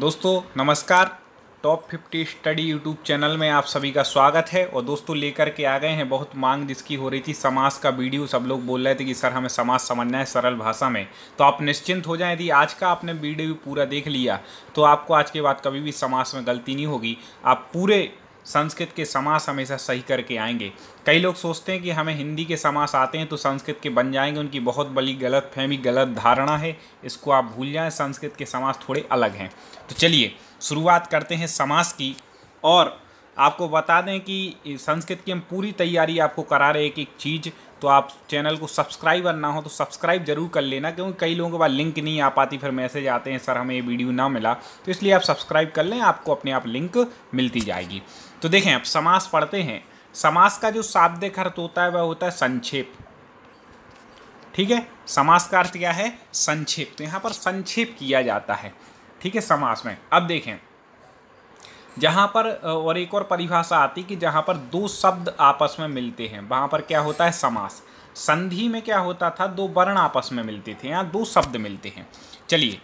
दोस्तों नमस्कार top 50 study YouTube channel में आप सभी का स्वागत है और दोस्तों लेकर के आ गए हैं बहुत मांग जिसकी हो रही थी समास का वीडियो सब लोग बोल रहे थे कि सर हमें समाज समझना है सरल भाषा में तो आप निश्चिंत हो जाएं यदि आज का आपने वीडियो पूरा देख लिया तो आपको आज के बाद कभी भी समास में गलती नहीं होगी आप पूरे संस्कृत के समास हमेशा सही करके आएंगे कई लोग सोचते हैं कि हमें हिंदी के समास आते हैं तो संस्कृत के बन जाएंगे उनकी बहुत बड़ी गलत फहमी गलत धारणा है इसको आप भूल जाएं संस्कृत के समास थोड़े अलग हैं तो चलिए शुरुआत करते हैं समास की और आपको बता दें कि संस्कृत की हम पूरी तैयारी आपको करा रहे एक एक चीज़ तो आप चैनल को सब्सक्राइब ना हो तो सब्सक्राइब जरूर कर लेना क्योंकि कई लोगों के पास लिंक नहीं आ पाती फिर मैसेज आते हैं सर हमें ये वीडियो ना मिला तो इसलिए आप सब्सक्राइब कर लें आपको अपने आप लिंक मिलती जाएगी तो देखें आप समास पढ़ते हैं समास का जो शाब्दिक अर्थ होता है वह होता है संक्षेप ठीक है समास का अर्थ क्या है संक्षेप तो यहाँ पर संक्षेप किया जाता है ठीक है समास में अब देखें जहाँ पर और एक और परिभाषा आती कि जहाँ पर दो शब्द आपस में मिलते हैं वहाँ पर क्या होता है समास संधि में क्या होता था दो वर्ण आपस में मिलते थे यहाँ दो शब्द मिलते हैं चलिए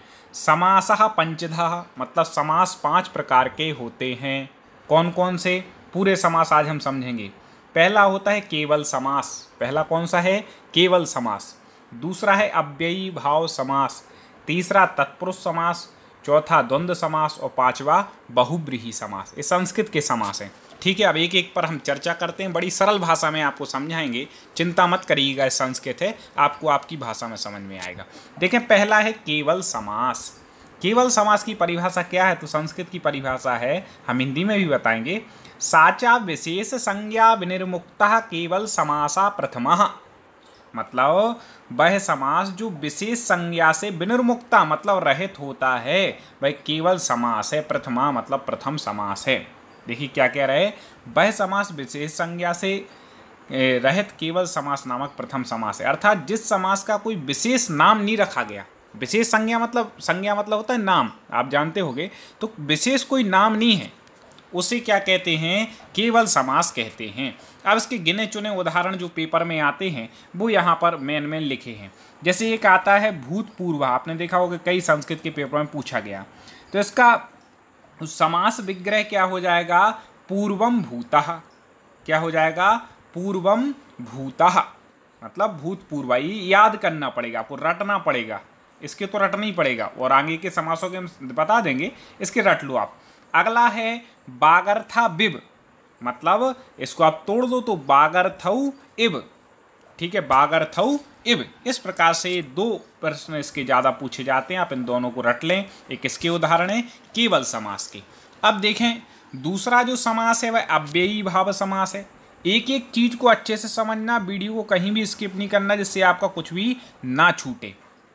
समास पंचधा मतलब समास पांच प्रकार के होते हैं कौन कौन से पूरे समास आज हम समझेंगे पहला होता है केवल समास पहला कौन सा है केवल समास दूसरा है अव्ययी भाव समास तीसरा तत्पुरुष समास चौथा द्वंद्व समास और पांचवा बहुब्रीही समास ये संस्कृत के समास हैं ठीक है अब एक एक पर हम चर्चा करते हैं बड़ी सरल भाषा में आपको समझाएंगे चिंता मत करिएगा संस्कृत है आपको आपकी भाषा में समझ में आएगा देखें पहला है केवल समास केवल समास की परिभाषा क्या है तो संस्कृत की परिभाषा है हम हिंदी में भी बताएंगे साचा विशेष संज्ञा विनिर्मुक्त केवल समासा प्रथम मतलब वह समास जो विशेष संज्ञा से विनिर्मुक्ता मतलब रहित होता है वह केवल समास है प्रथमा मतलब प्रथम समास है देखिए क्या कह रहे वह समास विशेष संज्ञा से रहित केवल समास नामक प्रथम समास है अर्थात जिस समास का कोई विशेष नाम नहीं रखा गया विशेष संज्ञा मतलब संज्ञा मतलब होता है नाम आप जानते होंगे तो विशेष कोई नाम नहीं है उसे क्या कहते हैं केवल समास कहते हैं अब इसके गिने चुने उदाहरण जो पेपर में आते हैं वो यहाँ पर मेन मेन लिखे हैं जैसे एक आता है भूतपूर्व आपने देखा होगा कई संस्कृत के पेपर में पूछा गया तो इसका समास विग्रह क्या हो जाएगा पूर्वम भूतः क्या हो जाएगा पूर्वम भूतः मतलब भूतपूर्व याद करना पड़ेगा आपको रटना पड़ेगा इसके तो रटना ही पड़ेगा और आगे के समासों के हम बता देंगे इसके रट लो आप अगला है बागरथा बिब मतलब इसको आप तोड़ दो तो बागरथऊ इब ठीक है बागरथऊ इब इस प्रकार से दो प्रश्न इसके ज़्यादा पूछे जाते हैं आप इन दोनों को रट लें एक इसके उदाहरण है केवल समास के अब देखें दूसरा जो समास है वह अव्ययी भाव समास है एक एक चीज़ को अच्छे से समझना वीडियो को कहीं भी स्किप नहीं करना जिससे आपका कुछ भी ना छूटे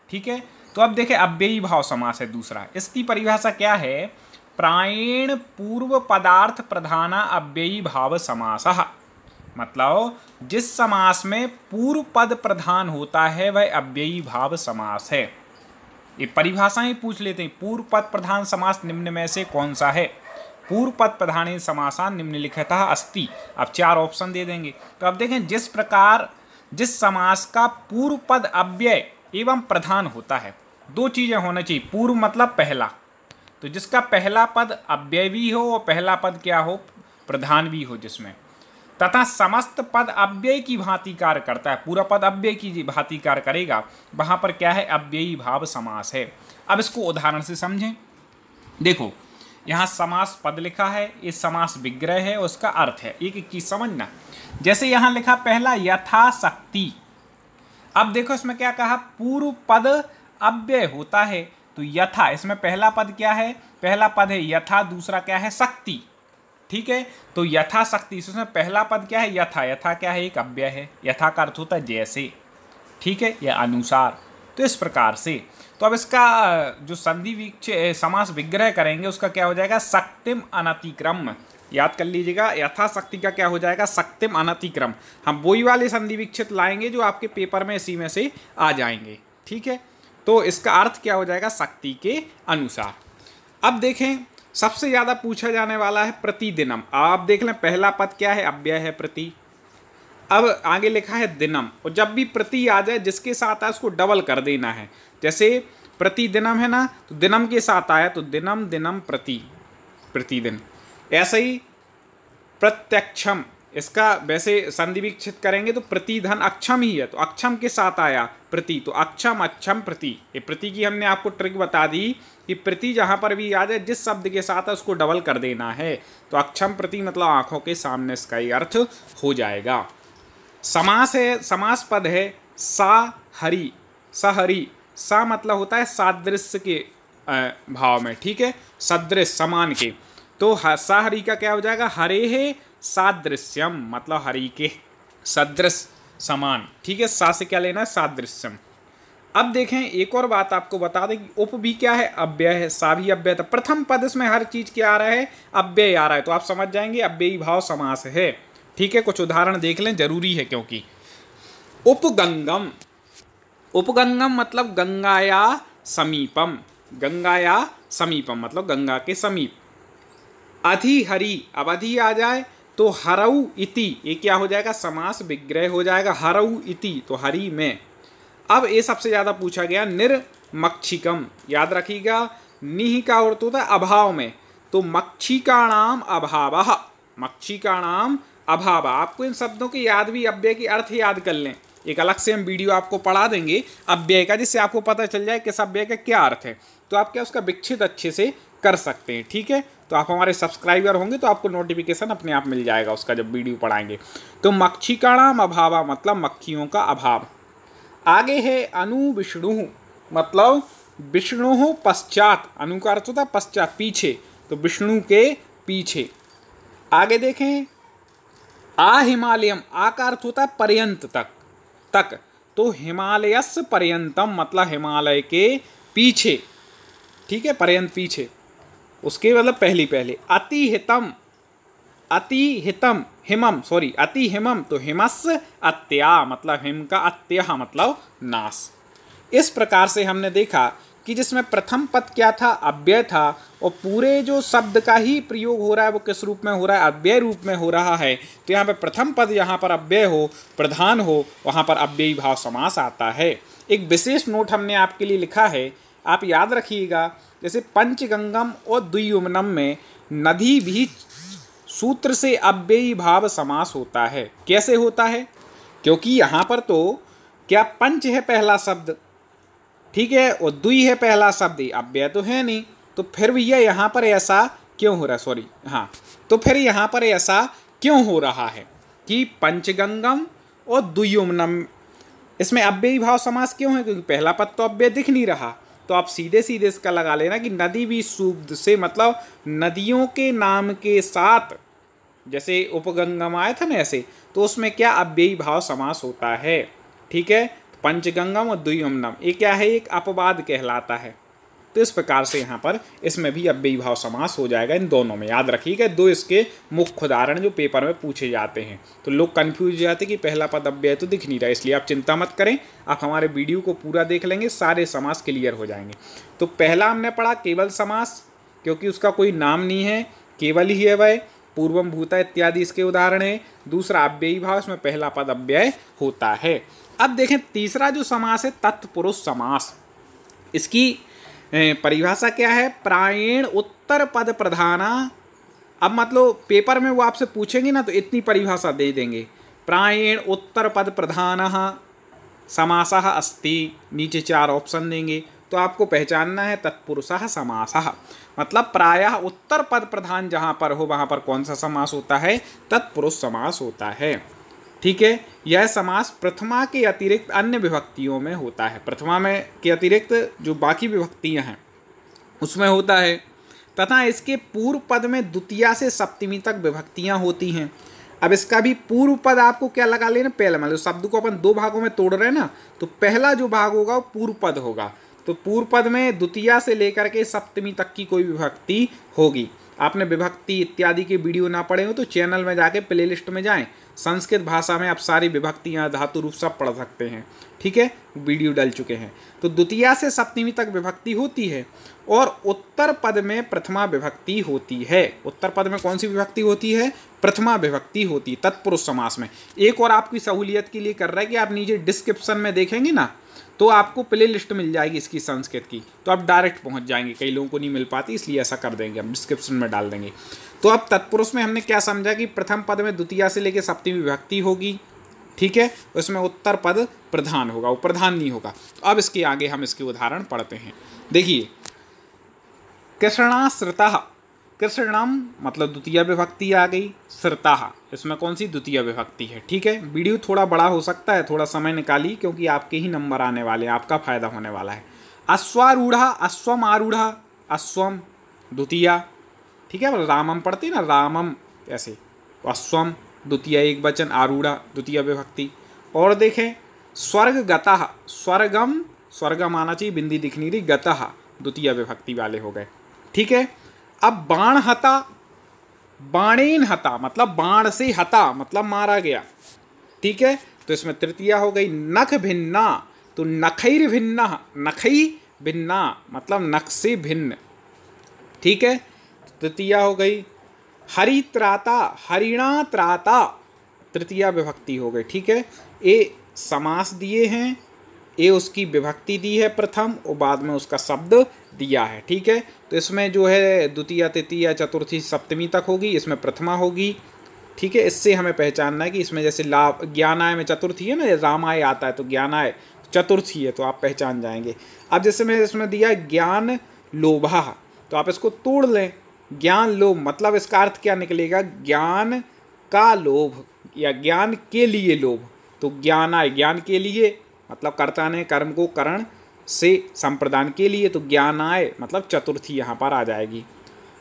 ठीक है तो अब देखें अव्ययी भाव समास है दूसरा इसकी परिभाषा क्या है प्रायण पूर्व पदार्थ प्रधाना अव्ययी भाव समास मतलब जिस समास में पूर्व पद प्रधान होता है वह अव्ययी भाव समास है ये परिभाषाएं पूछ लेते हैं पूर्व पद प्रधान समास निम्न में से कौन सा है पूर्व पद प्रधान समासा निम्नलिखित अस्ति अब चार ऑप्शन दे देंगे तो अब देखें जिस प्रकार जिस समास का पूर्व पद अव्यय एवं प्रधान होता है दो चीज़ें होना चाहिए पूर्व मतलब पहला तो जिसका पहला पद अव्यय भी हो और पहला पद क्या हो प्रधान भी हो जिसमें तथा समस्त पद अव्यय की भांति कार्य करता है पूरा पद अव्यय की भांति कार्य करेगा वहाँ पर क्या है अव्ययी भाव समास है अब इसको उदाहरण से समझें देखो यहाँ समास पद लिखा है ये समास विग्रह है उसका अर्थ है एक एक चीज़ समझना जैसे यहाँ लिखा पहला यथाशक्ति अब देखो इसमें क्या कहा पूर्व पद अव्यय होता है तो यथा इसमें पहला पद क्या है पहला पद है यथा दूसरा क्या है शक्ति ठीक है तो यथा शक्ति इसमें पहला पद क्या है यथा यथा क्या है एक अव्यय है यथा का अर्थ होता है जैसे ठीक है या अनुसार तो इस प्रकार से तो अब इसका जो संधि वीक्ष समास विग्रह करेंगे उसका क्या हो जाएगा शक्तिम अनतिक्रम याद कर लीजिएगा यथाशक्ति का क्या हो जाएगा सक्तिम अनतिक्रम हम वही वाले संधि विक्षित लाएंगे जो आपके पेपर में इसी में से आ जाएंगे ठीक है तो इसका अर्थ क्या हो जाएगा शक्ति के अनुसार अब देखें सबसे ज़्यादा पूछा जाने वाला है प्रतिदिनम आप देख लें पहला पद क्या है अव्यय है प्रति अब आगे लिखा है दिनम और जब भी प्रति आ जाए जिसके साथ आए उसको डबल कर देना है जैसे प्रतिदिनम है ना तो दिनम के साथ आया तो दिनम दिनम प्रति प्रतिदिन ऐसे ही प्रत्यक्षम इसका वैसे संधि विक्षित करेंगे तो प्रति धन अक्षम ही है तो अक्षम के साथ आया प्रति तो अक्षम अक्षम प्रति ये प्रति की हमने आपको ट्रिक बता दी कि प्रति जहाँ पर भी आ जाए जिस शब्द के साथ है उसको डबल कर देना है तो अक्षम प्रति मतलब आँखों के सामने इसका ही अर्थ हो जाएगा समास है समास पद है सा हरी हरी सा मतलब होता है सादृश्य के भाव में ठीक है सदृश समान के तो हरी का क्या हो जाएगा हरे है सादृश्यम मतलब हरि के सदृश समान ठीक है सा से क्या लेना है सादृश्यम अब देखें एक और बात आपको बता दें कि उप भी क्या है अव्यय है सा भी अव्यय था तो प्रथम पद इसमें हर चीज़ क्या आ रहा है अव्यय आ रहा है तो आप समझ जाएंगे अव्ययी भाव समास है ठीक है कुछ उदाहरण देख लें जरूरी है क्योंकि उपगंगम उपगंगम मतलब गंगाया समीपम गंगाया समीपम मतलब गंगा के समीप अधिहरी अब अधि आ जाए तो हरऊ इति ये क्या हो जाएगा समास विग्रह हो जाएगा हरऊ इति तो हरी में अब ये सबसे ज़्यादा पूछा गया निर्मक्षिकम याद रखिएगा निह का अर्थ होता है अभाव में तो का नाम अभाव का नाम अभाव आपको इन शब्दों के याद भी अव्यय के अर्थ याद कर लें एक अलग से हम वीडियो आपको पढ़ा देंगे अव्यय का जिससे आपको पता चल जाए किस अव्यय का क्या अर्थ है तो आप क्या उसका विक्षित अच्छे से कर सकते हैं ठीक है तो आप हमारे सब्सक्राइबर होंगे तो आपको नोटिफिकेशन अपने आप मिल जाएगा उसका जब वीडियो पढ़ाएंगे तो मक्खी का नाम अभावा मतलब मक्खियों का अभाव आगे है अनु विष्णु मतलब विष्णु पश्चात अनु का अर्थ होता पश्चात पीछे तो विष्णु के पीछे आगे देखें आ हिमालयम आ का अर्थ होता है पर्यंत तक तक तो हिमालयस पर्यंतम मतलब हिमालय के पीछे ठीक है पर्यंत पीछे उसके मतलब पहली पहले अति हितम अति हितम हिमम सॉरी अति हिमम तो हिमस अत्या मतलब हिम का अत्या हाँ, मतलब नाश इस प्रकार से हमने देखा कि जिसमें प्रथम पद क्या था अव्यय था और पूरे जो शब्द का ही प्रयोग हो रहा है वो किस रूप में हो रहा है अव्यय रूप में हो रहा है तो यहाँ पर प्रथम पद यहाँ पर अव्यय हो प्रधान हो वहाँ पर अव्ययी भाव समास आता है एक विशेष नोट हमने आपके लिए लिखा है आप याद रखिएगा जैसे पंचगंगम और द्वियुमनम में नदी भी सूत्र से अव्ययी भाव समास होता है कैसे होता है क्योंकि यहाँ पर तो क्या पंच है पहला शब्द ठीक है और द्वि है पहला शब्द अव्यय तो है नहीं तो फिर भैया यहाँ पर ऐसा क्यों हो रहा है सॉरी हाँ तो फिर यहाँ पर ऐसा क्यों हो रहा है कि पंचगंगम और द्वियुमनम इसमें अव्ययी भाव समास क्यों है क्योंकि पहला पद तो अव्यय दिख नहीं रहा तो आप सीधे सीधे इसका लगा लेना कि नदी भी सूब्द से मतलब नदियों के नाम के साथ जैसे उपगंगम आए था ना ऐसे तो उसमें क्या अव्ययी भाव समास होता है ठीक है पंचगंगम और द्वियमनम ये क्या है एक अपवाद कहलाता है तो इस प्रकार से यहाँ पर इसमें भी अव्ययी भाव समास हो जाएगा इन दोनों में याद रखिएगा दो इसके मुख्य उदाहरण जो पेपर में पूछे जाते हैं तो लोग कन्फ्यूज हो जाते हैं कि पहला पद अव्यय तो दिख नहीं रहा इसलिए आप चिंता मत करें आप हमारे वीडियो को पूरा देख लेंगे सारे समास क्लियर हो जाएंगे तो पहला हमने पढ़ा केवल समास क्योंकि उसका कोई नाम नहीं है केवल ही है वह पूर्वम भूता इत्यादि इसके उदाहरण है दूसरा अव्ययी भाव इसमें पहला पद अव्यय होता है अब देखें तीसरा जो समास है तत्पुरुष समास इसकी परिभाषा क्या है प्रायण उत्तर पद प्रधाना अब मतलब पेपर में वो आपसे पूछेंगे ना तो इतनी परिभाषा दे देंगे प्रायण उत्तर पद प्रधान समास अस्ति नीचे चार ऑप्शन देंगे तो आपको पहचानना है तत्पुरुष समास मतलब प्रायः उत्तर पद प्रधान जहाँ पर हो वहाँ पर कौन सा समास होता है तत्पुरुष समास होता है ठीक है यह समास प्रथमा के अतिरिक्त अन्य विभक्तियों में होता है प्रथमा में के अतिरिक्त जो बाकी विभक्तियां हैं उसमें होता है तथा इसके पूर्व पद में द्वितीया से सप्तमी तक विभक्तियां होती हैं अब इसका भी पूर्व पद आपको क्या लगा लेना पहला मतलब शब्द को अपन दो भागों में तोड़ रहे हैं ना तो पहला जो भाग होगा वो पूर्व पद होगा तो पूर्व पद में द्वितीया से लेकर के सप्तमी तक की कोई विभक्ति होगी आपने विभक्ति इत्यादि के वीडियो ना पढ़े हो तो चैनल में जाके प्लेलिस्ट में जाएं संस्कृत भाषा में आप सारी विभक्तियाँ धातु रूप सब पढ़ सकते हैं ठीक है वीडियो डल चुके हैं तो द्वितीया से सप्तमी तक विभक्ति होती है और उत्तर पद में प्रथमा विभक्ति होती है उत्तर पद में कौन सी विभक्ति होती है प्रथमा विभक्ति होती है तत्पुरुष समास में एक और आपकी सहूलियत के लिए कर रहा है कि आप नीचे डिस्क्रिप्शन में देखेंगे ना तो आपको प्ले लिस्ट मिल जाएगी इसकी संस्कृत की तो आप डायरेक्ट पहुंच जाएंगे कई लोगों को नहीं मिल पाती इसलिए ऐसा कर देंगे हम डिस्क्रिप्शन में डाल देंगे तो अब तत्पुरुष में हमने क्या समझा कि प्रथम पद में द्वितीय से लेकर सप्तमी विभक्ति होगी ठीक है उसमें उत्तर पद प्रधान होगा वो प्रधान नहीं होगा तो अब इसके आगे हम इसके उदाहरण पढ़ते हैं देखिए कृष्णाश्रता कृष्णम मतलब द्वितीय विभक्ति आ गई श्रता इसमें कौन सी द्वितीय विभक्ति है ठीक है वीडियो थोड़ा बड़ा हो सकता है थोड़ा समय निकाली क्योंकि आपके ही नंबर आने वाले हैं आपका फायदा होने वाला है अश्वारूढ़ अश्वम आरूढ़ अश्वम द्वितीय ठीक है रामम पढ़ते ना रामम ऐसे अश्वम द्वितीय एक वचन आरूढ़ा द्वितीय विभक्ति और देखें स्वर्ग गतः स्वर्गम स्वर्ग आना चाहिए बिंदी दिखनी रही गतः द्वितीय विभक्ति वाले हो गए ठीक है अब बाण हता बाणेन हता मतलब बाण से हता मतलब मारा गया ठीक है तो इसमें तृतीय हो गई नख भिन्ना तो नखैर भिन्ना नखई भिन्ना मतलब नख से भिन्न ठीक है तृतीय हो गई हरित्राता हरिणात्राता तृतीय विभक्ति हो गई ठीक है ए समास दिए हैं ए उसकी विभक्ति दी है प्रथम और बाद में उसका शब्द दिया है ठीक है तो इसमें जो है द्वितीय तृतीय चतुर्थी सप्तमी तक होगी इसमें प्रथमा होगी ठीक है इससे हमें पहचानना है कि इसमें जैसे लाभ ज्ञानाय में चतुर्थी है ना रामाय आता है तो ज्ञानाय तो चतुर्थी है तो आप पहचान जाएंगे अब जैसे मैं इसमें दिया ज्ञान लोभा तो आप इसको तोड़ लें ज्ञान लोभ मतलब इसका अर्थ क्या निकलेगा ज्ञान का लोभ या ज्ञान के लिए लोभ तो ज्ञान आय ज्ञान के लिए मतलब कर्ता ने कर्म को करण से संप्रदान के लिए तो ज्ञान आय मतलब चतुर्थी यहाँ पर आ जाएगी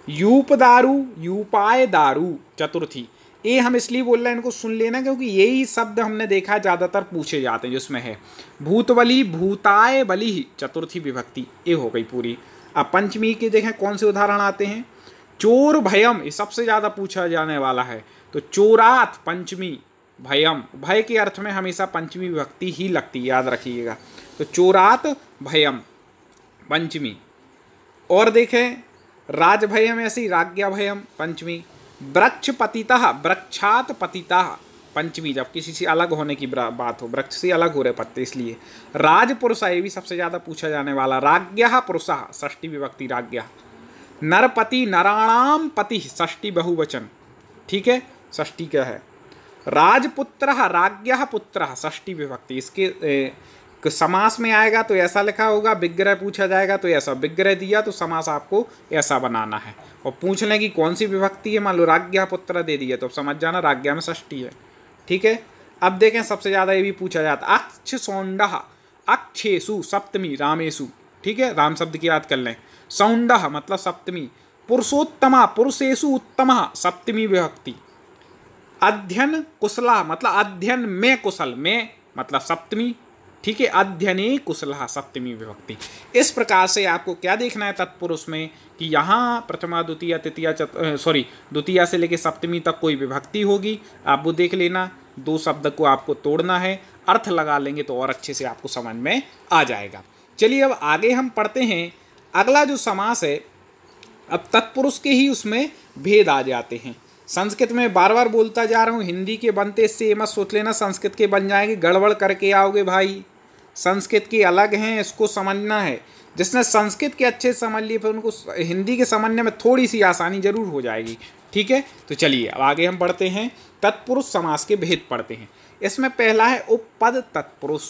यूप दारू यूपाय दारू चतुर्थी ये हम इसलिए बोल रहे हैं इनको सुन लेना क्योंकि यही शब्द हमने देखा ज़्यादातर पूछे जाते हैं जिसमें है भूत बलि भूताय बलि चतुर्थी विभक्ति ये हो गई पूरी अब पंचमी के देखें कौन से उदाहरण आते हैं चोर भयम ये सबसे ज़्यादा पूछा जाने वाला है तो चोरात पंचमी भयम भय के अर्थ में हमेशा पंचमी विभक्ति ही लगती है याद रखिएगा तो चोरात भयम पंचमी और देखें राजभयम ऐसी राज्ञा भयम पंचमी वृक्ष पतिता वृक्षात पतिता पंचमी जब किसी से अलग होने की बात हो वृक्ष से अलग हो रहे पत्ते इसलिए राजपुरुषा ये भी सबसे ज़्यादा पूछा जाने वाला राज्ञा पुरुषा षष्टी विभक्ति राज्ञा नरपति नराणाम पति षष्टि बहुवचन ठीक है षष्टि क्या है राजपुत्र राज्ञ पुत्र षष्टी विभक्ति इसके ए, समास में आएगा तो ऐसा लिखा होगा विग्रह पूछा जाएगा तो ऐसा विग्रह दिया तो समास आपको ऐसा बनाना है और पूछ लें कि कौन सी विभक्ति है मान लो राज्ञा पुत्र दे दिया तो समझ जाना राज्ञा में षष्टी है ठीक है अब देखें सबसे ज़्यादा ये भी पूछा जाता अक्ष सौंडा अक्षेशु सप्तमी रामेशु ठीक है राम शब्द की याद कर लें सौंड मतलब सप्तमी पुरुषोत्तमा पुरुषेशु उत्तम सप्तमी विभक्ति अध्ययन कुशला मतलब अध्ययन में कुशल में मतलब सप्तमी ठीक है अध्ययन कुशला सप्तमी विभक्ति इस प्रकार से आपको क्या देखना है तत्पुरुष में कि यहाँ प्रथमा द्वितीय तृतीय सॉरी द्वितीय से लेकर सप्तमी तक कोई विभक्ति होगी आप वो देख लेना दो शब्द को आपको तोड़ना है अर्थ लगा लेंगे तो और अच्छे से आपको समझ में आ जाएगा चलिए अब आगे हम पढ़ते हैं अगला जो समास है अब तत्पुरुष के ही उसमें भेद आ जाते हैं संस्कृत में बार बार बोलता जा रहा हूँ हिंदी के बनते इससे ये मत सोच लेना संस्कृत के बन जाएंगे गड़बड़ करके आओगे भाई संस्कृत के अलग हैं इसको समझना है जिसने संस्कृत के अच्छे समझ लिए फिर उनको हिंदी के समझने में थोड़ी सी आसानी जरूर हो जाएगी ठीक है तो चलिए अब आगे हम पढ़ते हैं तत्पुरुष समास के भेद पढ़ते हैं इसमें पहला है उपपद तत्पुरुष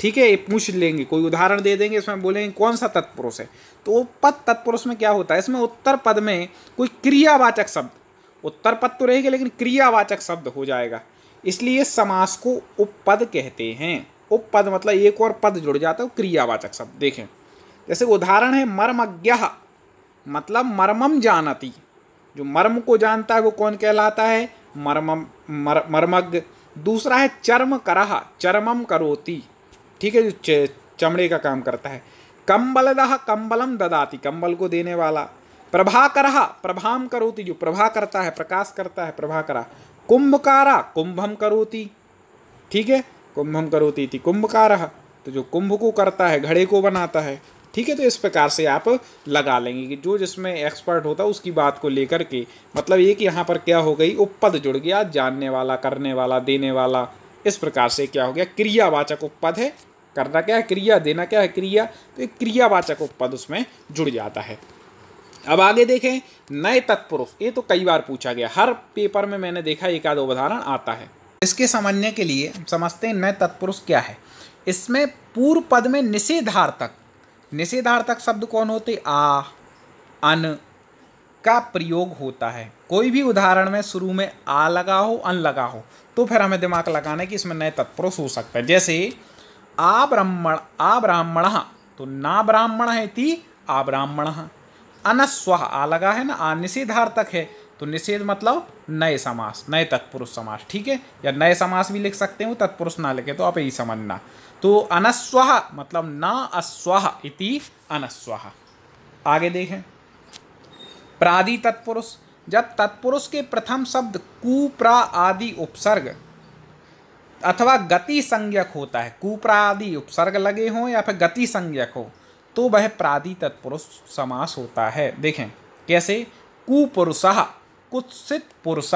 ठीक है ये पूछ लेंगे कोई उदाहरण दे देंगे इसमें बोलेंगे कौन सा तत्पुरुष है तो पद तत्पुरुष में क्या होता है इसमें उत्तर पद में कोई क्रियावाचक शब्द उत्तर पद तो रहेगा लेकिन क्रियावाचक शब्द हो जाएगा इसलिए समास को उपपद कहते हैं उपपद मतलब एक और पद जुड़ जाता है क्रियावाचक शब्द देखें जैसे उदाहरण है मर्मज्ञ मतलब मर्मम जानती जो मर्म को जानता है वो कौन कहलाता है मर्मम मर मर्मज्ञ दूसरा है चर्म करह चर्मम करोती ठीक है जो चमड़े का काम करता है कंबलदह कम्बलम ददाति कम्बल को देने वाला प्रभाकर प्रभाम करोति जो प्रभा करता है प्रकाश करता है प्रभाकरा कुंभकारा कुंभम करोति ठीक है कुंभम करोति इति कुंभकार तो जो कुंभ को करता है घड़े को बनाता है ठीक है तो इस प्रकार से आप लगा लेंगे कि जो जिसमें एक्सपर्ट होता है उसकी बात को लेकर के मतलब ये कि यहाँ पर क्या हो गई उपपद जुड़ गया जानने वाला करने वाला देने वाला इस प्रकार से क्या हो गया क्रियावाचक उपपद है करना क्या है क्रिया देना क्या है क्रिया तो एक क्रियावाचक पद उसमें जुड़ जाता है अब आगे देखें नए तत्पुरुष ये तो कई बार पूछा गया हर पेपर में मैंने देखा एक आध उदाहरण आता है इसके समझने के लिए समझते हैं नए तत्पुरुष क्या है इसमें पूर्व पद में निषेधार्थक निषेधार्थक शब्द कौन होते आ अन का प्रयोग होता है कोई भी उदाहरण में शुरू में आ लगा हो अन लगा हो तो फिर हमें दिमाग लगाना है कि इसमें नए तत्पुरुष हो सकता है जैसे आब्राह्मण ब्राह्मण तो ना ब्राह्मण है ती आब्राह्मण अनस्व आ लगा है ना आ निषेधार्थक है तो निषेध मतलब नए समास नए तत्पुरुष समास ठीक है या नए समास भी लिख सकते हो तत्पुरुष ना लिखे तो आप यही समझना तो अनस्व मतलब ना अस्व इति अनस्व आगे देखें प्रादि तत्पुरुष जब तत्पुरुष के प्रथम शब्द कुप्रा आदि उपसर्ग अथवा गति संज्ञक होता है कुप्रादि उपसर्ग लगे हों या फिर गति संज्ञक हो तो वह प्रादि तत्पुरुष समास होता है देखें कैसे कुपुरुष कुत्सित पुरुष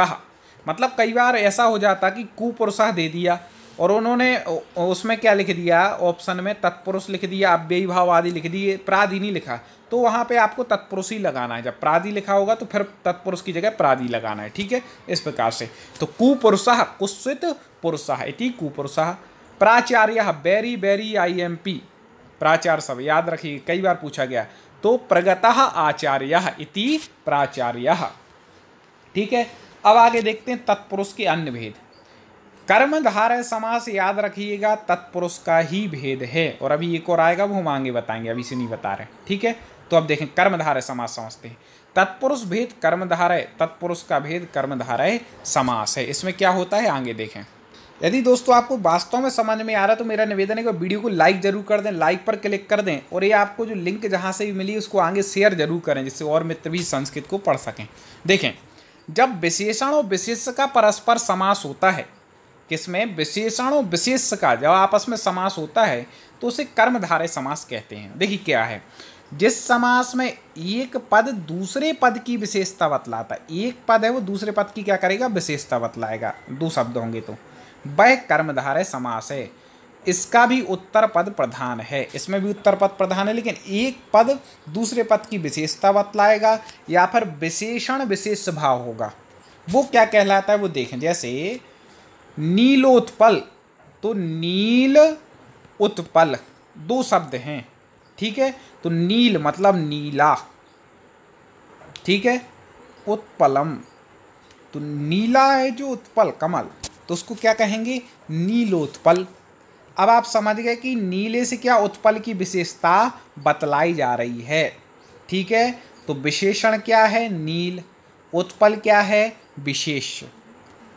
मतलब कई बार ऐसा हो जाता कि कुपुरुष दे दिया और उन्होंने उसमें क्या लिख दिया ऑप्शन में तत्पुरुष लिख दिया अव्ययी भाव आदि लिख दिए प्रादि नहीं लिखा तो वहाँ पे आपको तत्पुरुष ही लगाना है जब प्रादि लिखा होगा तो फिर तत्पुरुष की जगह प्रादि लगाना है ठीक है इस प्रकार से तो कुपुरुष कुत्सित पुरुषः इति कुपुरुषः प्राचार्य very very I M P प्राचार्य सब याद रखिए कई बार पूछा गया तो प्रगत आचार्य इति प्राचार्य ठीक है अब आगे देखते हैं तत्पुरुष के अन्य भेद कर्मधारय समास याद रखिएगा तत्पुरुष का ही भेद है और अभी एक और आएगा वो हम आगे बताएंगे अभी से नहीं बता रहे ठीक है तो अब देखें कर्मधारय समास समझते हैं तत्पुरुष भेद कर्मधारय तत्पुरुष का भेद कर्मधारय समास है इसमें क्या होता है आगे देखें यदि दोस्तों आपको वास्तव में समझ में आ रहा है तो मेरा निवेदन है कि वीडियो को लाइक जरूर कर दें लाइक पर क्लिक कर दें और ये आपको जो लिंक जहाँ से भी मिली उसको आगे शेयर जरूर करें जिससे और मित्र भी संस्कृत को पढ़ सकें देखें जब विशेषण और विशेष का परस्पर समास होता है किसमें विशेषण और विशेष का जब आपस में समास होता है तो उसे कर्मधारय समास कहते हैं देखिए क्या है जिस समास में एक पद दूसरे पद की विशेषता बतलाता है एक पद है वो दूसरे पद की क्या करेगा विशेषता बतलाएगा दो शब्द होंगे तो वह है समास है इसका भी उत्तर पद प्रधान है इसमें भी उत्तर पद प्रधान है लेकिन एक पद दूसरे पद की विशेषता बतलाएगा या फिर विशेषण विशेष भाव होगा वो क्या कहलाता है वो देखें जैसे नीलोत्पल तो नील उत्पल दो शब्द हैं ठीक है तो नील मतलब नीला ठीक है उत्पलम तो नीला है जो उत्पल कमल तो उसको क्या कहेंगे नीलोत्पल अब आप समझ गए कि नीले से क्या उत्पल की विशेषता बतलाई जा रही है ठीक है तो विशेषण क्या है नील उत्पल क्या है विशेष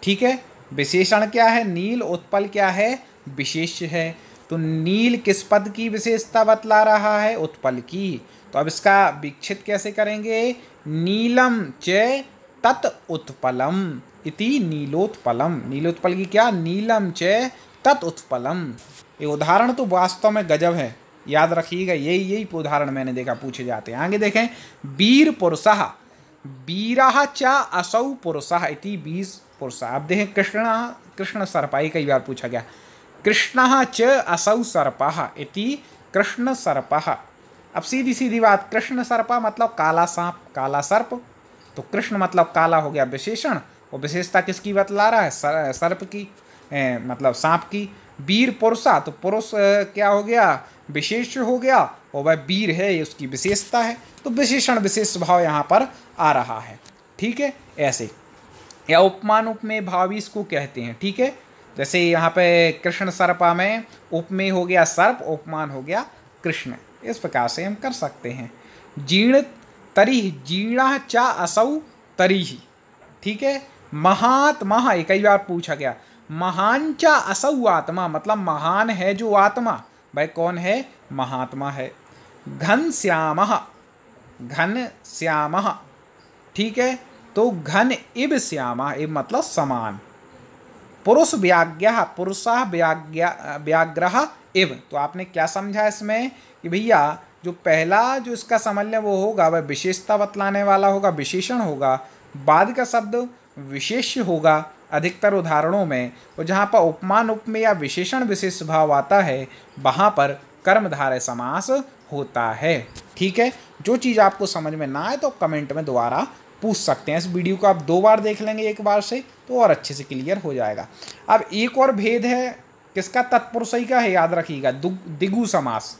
ठीक है विशेषण क्या है नील उत्पल क्या है विशेष है तो नील किस पद की विशेषता बतला रहा है उत्पल की तो अब इसका विक्षित कैसे करेंगे नीलम च तत उत्पलम इति नीलोत्पलम नीलोत्पल की क्या नीलम च तत्पलम उत्पलम ये उदाहरण तो वास्तव में गजब है याद रखिएगा यही यही उदाहरण मैंने देखा पूछे जाते हैं आगे देखें वीर पुरुष वीरा च असौ पुरुष इति बीस पुरुष अब देखें कृष्ण कृष्ण सर्पा ये कई बार पूछा गया कृष्ण च असौ सर्प इति कृष्ण सर्प अब सीधी सीधी बात कृष्ण सर्प मतलब काला सांप काला सर्प तो कृष्ण मतलब काला हो गया विशेषण और विशेषता किसकी बतला रहा है सर्प की ए, मतलब सांप की वीर पुरुषा तो पुरुष क्या हो गया विशेष हो गया और वह वीर है ये उसकी विशेषता है तो विशेषण विशेष भाव यहाँ पर आ रहा है ठीक है ऐसे या उपमान उपमेय भाव इसको कहते हैं ठीक है जैसे यहाँ पे कृष्ण सर्पा में उपमेय हो गया सर्प उपमान हो गया कृष्ण इस प्रकार से हम कर सकते हैं जीर्ण तरी जीर्णा चा असौ तरी ठीक है महात्मा ये कई बार पूछा गया महान चा असौ आत्मा मतलब महान है जो आत्मा भाई कौन है महात्मा है घन श्याम घन श्याम ठीक है तो घन इब श्याम इब मतलब समान पुरुष व्याग्र पुरुषा व्याज्ञा व्याग्रह इव तो आपने क्या समझा इसमें कि भैया जो पहला जो इसका समझ लें वो होगा वह विशेषता बतलाने वाला होगा विशेषण होगा बाद का शब्द विशेष होगा अधिकतर उदाहरणों में और जहाँ पर उपमान उपमेय या विशेषण विशेष भाव आता है वहाँ पर कर्मधारय समास होता है ठीक है जो चीज़ आपको समझ में ना आए तो कमेंट में दोबारा पूछ सकते हैं इस वीडियो को आप दो बार देख लेंगे एक बार से तो और अच्छे से क्लियर हो जाएगा अब एक और भेद है किसका तत्पुरुषई का है याद रखिएगा दिगु समास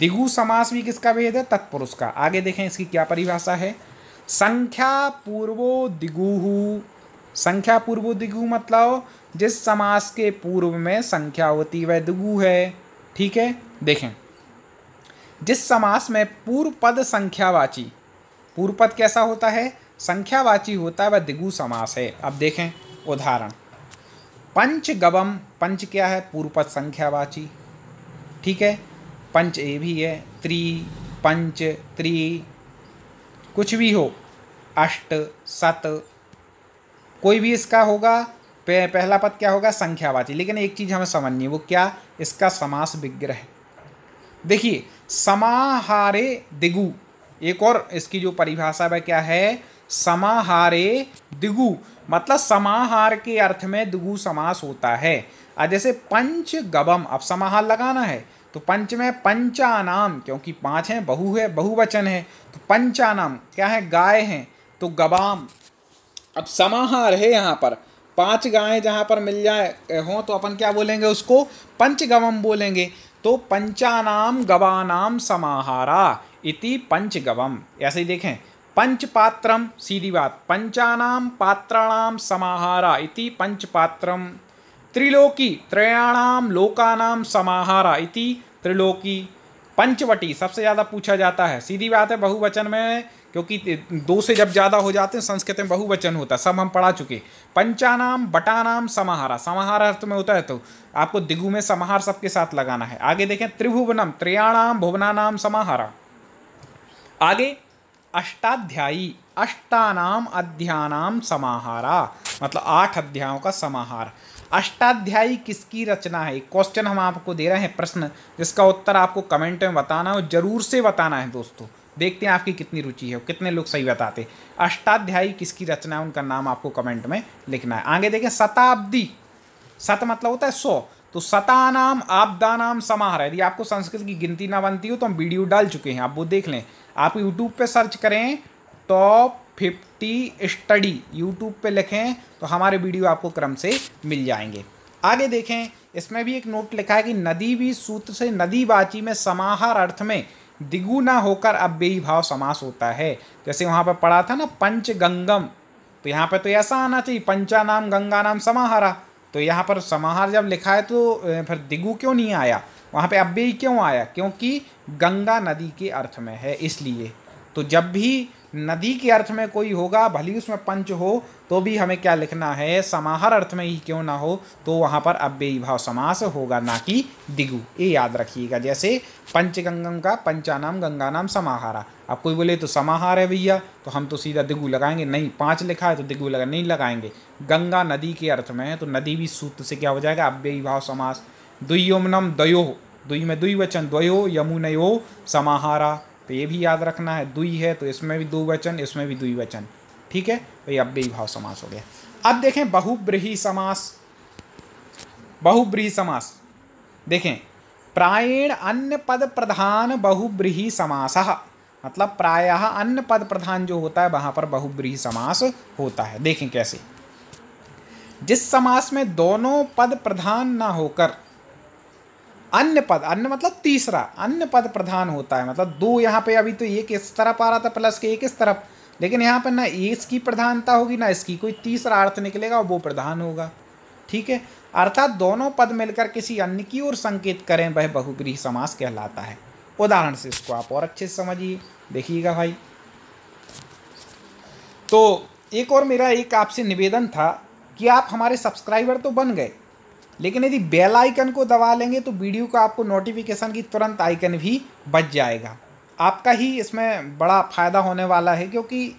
दिगु समास भी किसका भेद है तत्पुरुष का आगे देखें इसकी क्या परिभाषा है संख्या पूर्वो दिगुहु संख्या पूर्वो दिगु मतलब जिस समास के पूर्व में संख्या होती वह दिगु है ठीक है देखें जिस समास में पूर्व पद संख्यावाची पूर्व पद कैसा होता है संख्यावाची होता है वह दिगु समास है अब देखें उदाहरण पंच गवम पंच क्या है पूर्व पद संख्यावाची ठीक है पंच ए भी है त्रि पंच त्रि कुछ भी हो अष्ट सत कोई भी इसका होगा पहला पद क्या होगा संख्यावाची लेकिन एक चीज़ हमें समझनी है वो क्या इसका समास विग्रह देखिए समाहारे दिगु एक और इसकी जो परिभाषा है क्या है समाहारे दिगु मतलब समाहार के अर्थ में दिगु समास होता है जैसे पंच गबम अब समाहार लगाना है तो पंच में पंचानाम क्योंकि पाँच हैं बहु है बहुवचन है तो पंचानाम क्या है गाय हैं तो गवाम अब समाहार है यहाँ पर पांच गायें जहाँ पर मिल जाए हों तो अपन क्या बोलेंगे उसको पंच गवम बोलेंगे तो पंचानाम गवानाम समाहारा इति पंच गवम ऐसे ही देखें पंच पात्रम सीधी बात पंचानाम पात्राणाम समाहारा इति पंच पात्रम त्रिलोकी त्रयाणाम लोकानाम समाहारा इति त्रिलोकी पंचवटी सबसे ज़्यादा पूछा जाता है सीधी बात है बहुवचन में क्योंकि दो से जब ज़्यादा हो जाते हैं संस्कृत में बहुवचन होता है सब हम पढ़ा चुके पंचानाम बटानाम समाहारा समाहार अर्थ में होता है तो आपको दिगु में समाहार सबके साथ लगाना है आगे देखें त्रिभुवनम त्रियाणाम भुवनानाम समाहारा आगे अष्टाध्यायी अष्टानाम अध्यानाम समाहारा मतलब आठ अध्यायों का समाहार अष्टाध्यायी किसकी रचना है क्वेश्चन हम आपको दे रहे हैं प्रश्न जिसका उत्तर आपको कमेंट में बताना है और ज़रूर से बताना है दोस्तों देखते हैं आपकी कितनी रुचि है कितने लोग सही बताते अष्टाध्यायी किसकी रचना है उनका नाम आपको कमेंट में लिखना है आगे देखें शताब्दी सत मतलब होता है सौ तो सता नाम आपदा नाम समाहार यदि आपको संस्कृत की गिनती ना बनती हो तो हम वीडियो डाल चुके हैं आप वो देख लें आप यूट्यूब पे सर्च करें टॉप फिफ्टी स्टडी यूट्यूब पे लिखें तो हमारे वीडियो आपको क्रम से मिल जाएंगे आगे देखें इसमें भी एक नोट लिखा है कि नदी भी सूत्र से नदी बाची में समाहार अर्थ में दिगु ना होकर अव्ययी भाव समास होता है जैसे वहाँ पर पढ़ा था ना पंच गंगम तो यहाँ पर तो ऐसा आना चाहिए पंचा नाम गंगा नाम समाहारा तो यहाँ पर समाहार जब लिखा है तो फिर दिगु क्यों नहीं आया वहाँ पे अव्ययी क्यों आया क्योंकि गंगा नदी के अर्थ में है इसलिए तो जब भी नदी के अर्थ में कोई होगा भली उसमें पंच हो तो भी हमें क्या लिखना है समाहार अर्थ में ही क्यों ना हो तो वहाँ पर अव्ययी भाव समास होगा ना कि दिगु ये याद रखिएगा जैसे पंचगंगम का पंचानाम गंगा नाम समाहारा अब कोई बोले तो समाहार है भैया तो हम तो सीधा दिगु लगाएंगे नहीं पाँच लिखा है तो दिगु लगा नहीं लगाएंगे गंगा नदी के अर्थ में है तो नदी भी सूत्र से क्या हो जाएगा अव्ययी भाव समास दुयोमनम द्वयो दुई में दुई वचन द्वयो यमुनयो समाहारा तो ये भी याद रखना है दुई है तो इसमें भी दुवचन इसमें भी द्विवचन ठीक है तो ये अव्ययी भाव समास हो गया अब देखें बहुब्रीही समास बहुब्रीही समास देखें प्रायेण अन्य पद प्रधान बहुब्रीही समास मतलब प्रायः अन्य पद प्रधान जो होता है वहां पर बहुब्रीही समास होता है देखें कैसे जिस समास में दोनों पद प्रधान ना होकर अन्य पद अन्य मतलब तीसरा अन्य पद प्रधान होता है मतलब दो यहाँ पे अभी तो एक इस तरफ आ रहा था प्लस के एक इस तरफ लेकिन यहाँ पर ना इसकी प्रधानता होगी ना इसकी कोई तीसरा अर्थ निकलेगा वो प्रधान होगा ठीक है अर्थात दोनों पद मिलकर किसी अन्य की ओर संकेत करें वह बहुग्रीह समास कहलाता है उदाहरण से इसको आप और अच्छे से समझिए देखिएगा भाई तो एक और मेरा एक आपसे निवेदन था कि आप हमारे सब्सक्राइबर तो बन गए लेकिन यदि बेल आइकन को दबा लेंगे तो वीडियो का आपको नोटिफिकेशन की तुरंत आइकन भी बच जाएगा आपका ही इसमें बड़ा फ़ायदा होने वाला है क्योंकि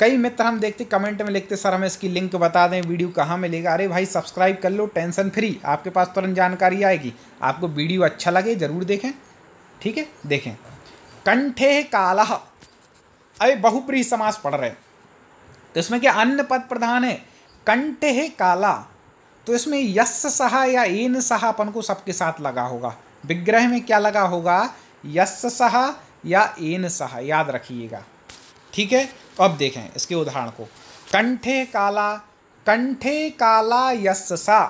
कई मित्र हम देखते कमेंट में लिखते सर हमें इसकी लिंक बता दें वीडियो कहाँ मिलेगा अरे भाई सब्सक्राइब कर लो टेंशन फ्री आपके पास तुरंत जानकारी आएगी आपको वीडियो अच्छा लगे ज़रूर देखें ठीक है देखें कंठे काला अरे बहुप्रिय समास पढ़ रहे हैं तो इसमें क्या अन्य पद प्रधान है कंठे काला तो इसमें यस सहा या एन सहा अपन को सबके साथ लगा होगा विग्रह में क्या लगा होगा यस सहा या एन सहा याद रखिएगा ठीक है तो अब देखें इसके उदाहरण को कंठे काला कंठे काला यस सा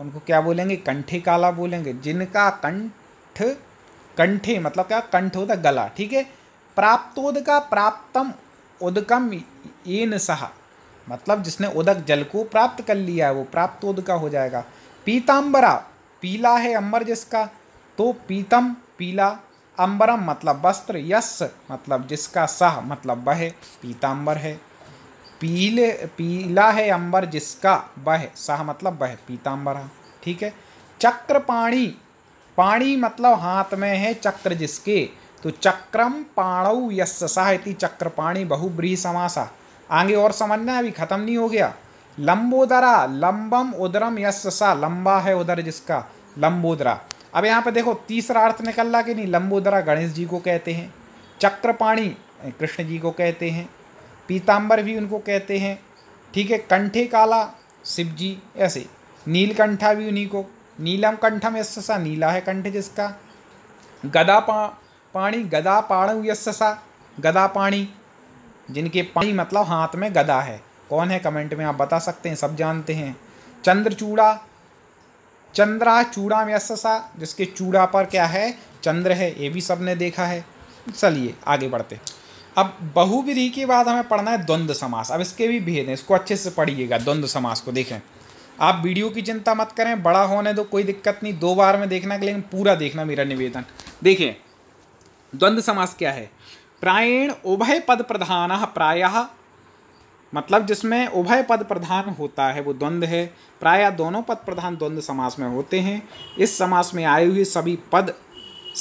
उनको क्या बोलेंगे कंठे काला बोलेंगे जिनका कंठ कंठे मतलब क्या कंठ होता गला ठीक है प्राप्तोद का प्राप्तम उदकम एन सहा मतलब जिसने उदक जल को प्राप्त कर लिया है वो प्राप्त उद का हो जाएगा पीताम्बरा पीला है अंबर जिसका तो पीतम पीला अंबरम मतलब वस्त्र यस मतलब जिसका सह मतलब वह पीताम्बर है पीले पीला है अंबर जिसका वह सह मतलब वह पीताम्बरा ठीक है चक्र पाणी पाणी मतलब हाथ में है चक्र जिसके तो चक्रम पाणौ यस्य सह इति चक्रपाणी बहुब्रीहि समासा आगे और समझना अभी ख़त्म नहीं हो गया लंबोदरा लंबम उदरम यशसा लंबा है उदर जिसका लंबोदरा अब यहाँ पे देखो तीसरा अर्थ निकल रहा कि नहीं लंबोदरा गणेश जी को कहते हैं चक्रपाणी कृष्ण जी को कहते हैं पीताम्बर भी उनको कहते हैं ठीक है कंठे काला शिव जी ऐसे नीलकंठा भी उन्हीं को नीलम कंठम यशसा नीला है कंठ जिसका गदा पा पाणी गदा पाणु यशसा गदा पाणी जिनके पानी मतलब हाथ में गदा है कौन है कमेंट में आप बता सकते हैं सब जानते हैं चंद्रचूड़ा चंद्रा चूड़ा व्यससा जिसके चूड़ा पर क्या है चंद्र है ये भी सबने देखा है चलिए आगे बढ़ते अब बहुविधि के बाद हमें पढ़ना है द्वंद्व समास अब इसके भी भेद हैं इसको अच्छे से पढ़िएगा द्वंद्व समास को देखें आप वीडियो की चिंता मत करें बड़ा होने दो कोई दिक्कत नहीं दो बार में देखना लेकिन पूरा देखना मेरा निवेदन देखें द्वंद्व समास क्या है प्रायण उभय पद प्रधान प्रायः मतलब जिसमें उभय पद प्रधान होता है वो द्वंद्व है प्रायः दोनों पद प्रधान द्वंद्व समास में होते हैं इस समास में आए हुए सभी पद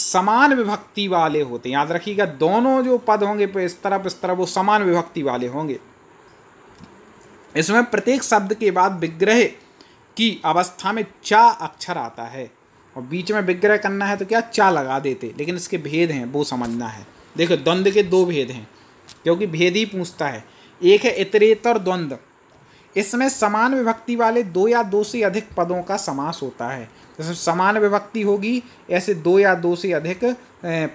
समान विभक्ति वाले होते हैं याद रखिएगा दोनों जो पद होंगे इस तरफ इस तरफ वो समान विभक्ति वाले होंगे इसमें प्रत्येक शब्द के बाद विग्रह की अवस्था में चा अक्षर आता है और बीच में विग्रह करना है तो क्या चा लगा देते लेकिन इसके भेद हैं वो समझना है देखो द्वंद्व के दो भेद हैं क्योंकि भेद ही पूछता है एक है इतरेतर द्वंद्व इसमें समान विभक्ति वाले दो या दो से अधिक पदों का समास होता है जैसे समान विभक्ति होगी ऐसे दो या दो से अधिक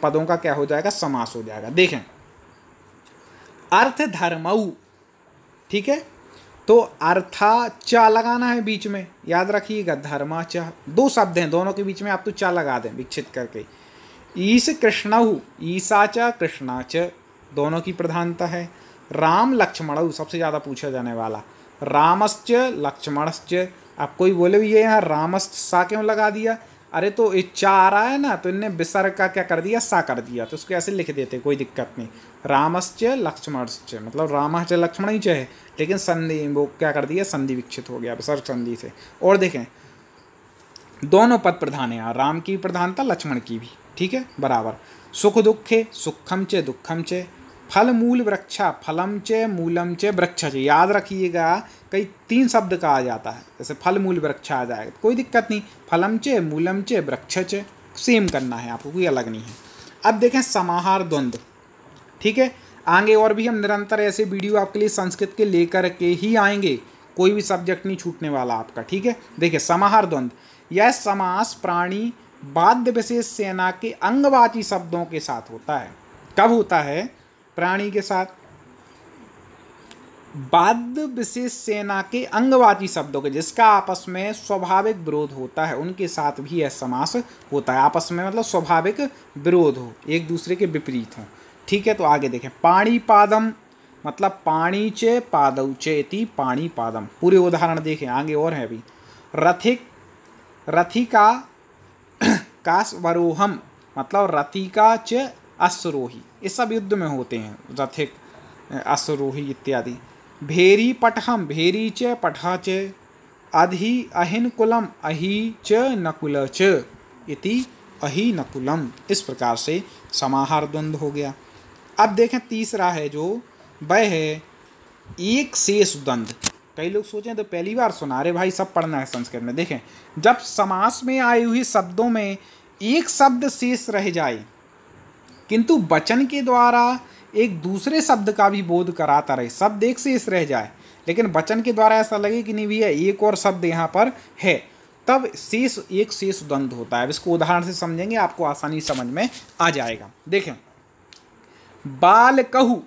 पदों का क्या हो जाएगा समास हो जाएगा देखें अर्थ धर्मऊ ठीक है तो अर्था चा लगाना है बीच में याद रखिएगा धर्मा चा दो शब्द हैं दोनों के बीच में आप तो चा लगा दें विकसित करके ईश कृष्णऊ ईसा च कृष्णा च दोनों की प्रधानता है राम लक्ष्मणऊ सबसे ज़्यादा पूछा जाने वाला रामश्च लक्ष्मणश्च आप कोई बोले भी ये यहाँ रामश्च सा क्यों लगा दिया अरे तो ये चा आ रहा है ना तो इनने विसर्ग का क्या कर दिया सा कर दिया तो उसको ऐसे लिख देते कोई दिक्कत नहीं रामश्च लक्ष्मणश्च मतलब राम लक्ष्मण ही च है लेकिन संधि वो क्या कर दिया संधि विकसित हो गया विसर्ग संधि से और देखें दोनों पद प्रधान हैं यहाँ राम की प्रधानता लक्ष्मण की भी ठीक है बराबर सुख दुखे सुखम चे दुखम चे फल मूल वृक्षा फलम चे मूलम चे वृक्ष चे याद रखिएगा कई तीन शब्द का आ जाता है जैसे फल मूल वृक्ष आ जाएगा कोई दिक्कत नहीं फलम चे मूलम चे वृक्ष चे सेम करना है आपको कोई अलग नहीं है अब देखें समाहार द्वंद्व ठीक है आगे और भी हम निरंतर ऐसे वीडियो आपके लिए संस्कृत के लेकर के ही आएंगे कोई भी सब्जेक्ट नहीं छूटने वाला आपका ठीक है देखिए समाहार द्वंद्व यह समास प्राणी बाध्य विशेष सेना के अंगवाची शब्दों के साथ होता है कब होता है प्राणी के साथ बाध्य विशेष सेना के अंगवाची शब्दों के जिसका आपस में स्वाभाविक विरोध होता है उनके साथ भी यह समास होता है आपस में मतलब स्वाभाविक विरोध हो एक दूसरे के विपरीत हो ठीक है तो आगे देखें पाणी पादम मतलब पाणी चे पाद चेती पाणी पादम पूरे उदाहरण देखें आगे और है भी रथिक रथिका कासवरोहम मतलब रतिका च अश्वरोही ये सब युद्ध में होते हैं रथिक अश्वरोही इत्यादि भेरी पटहम भेरी च पटह च अधि अहिन कुलम अहि च नकुल च इति अहि नकुलम इस प्रकार से समाहार द्वंद्व हो गया अब देखें तीसरा है जो वह है एक शेष द्वंद्व कई लोग सोचें तो पहली बार सुना रहे भाई सब पढ़ना है संस्कृत में देखें जब समास में आए हुए शब्दों में एक शब्द शेष रह जाए किंतु वचन के द्वारा एक दूसरे शब्द का भी बोध कराता रहे शब्द एक शेष रह जाए लेकिन वचन के द्वारा ऐसा लगे कि नहीं भैया एक और शब्द यहाँ पर है तब शेष एक शेष द्वंद्व होता है इसको उदाहरण से समझेंगे आपको आसानी समझ में आ जाएगा देखें बाल कहू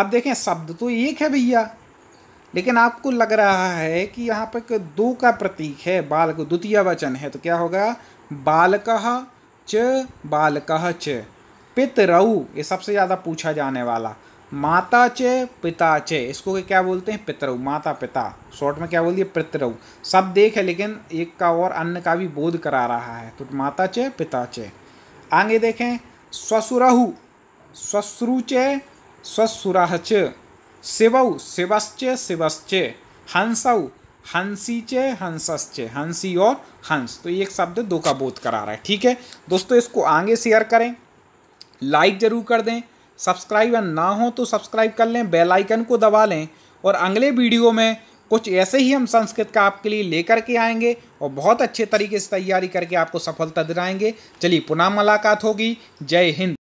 अब देखें शब्द तो एक है भैया लेकिन आपको लग रहा है कि यहाँ पर दो का प्रतीक है बालक द्वितीय वचन है तो क्या होगा बालक च बालक च पितरऊ ये सबसे ज़्यादा पूछा जाने वाला माता चे पिता चे इसको क्या बोलते हैं पितरऊ माता पिता शॉर्ट में क्या बोलिए पितरऊ सब देख है लेकिन एक का और अन्य का भी बोध करा रहा है तो माता चे पिता चे आगे देखें ससुरहु ससुरु चे ससुरह च सेवौ सेवश्चे हंसाऊ हंसी चे हंसश्चे हंसी और हंस तो ये एक शब्द दो का बोध करा रहा है ठीक है दोस्तों इसको आगे शेयर करें लाइक जरूर कर दें सब्सक्राइब ना हो तो सब्सक्राइब कर लें बेल आइकन को दबा लें और अगले वीडियो में कुछ ऐसे ही हम संस्कृत का आपके लिए लेकर के आएंगे और बहुत अच्छे तरीके से तैयारी करके आपको सफलता दिलाएंगे चलिए पुनः मुलाकात होगी जय हिंद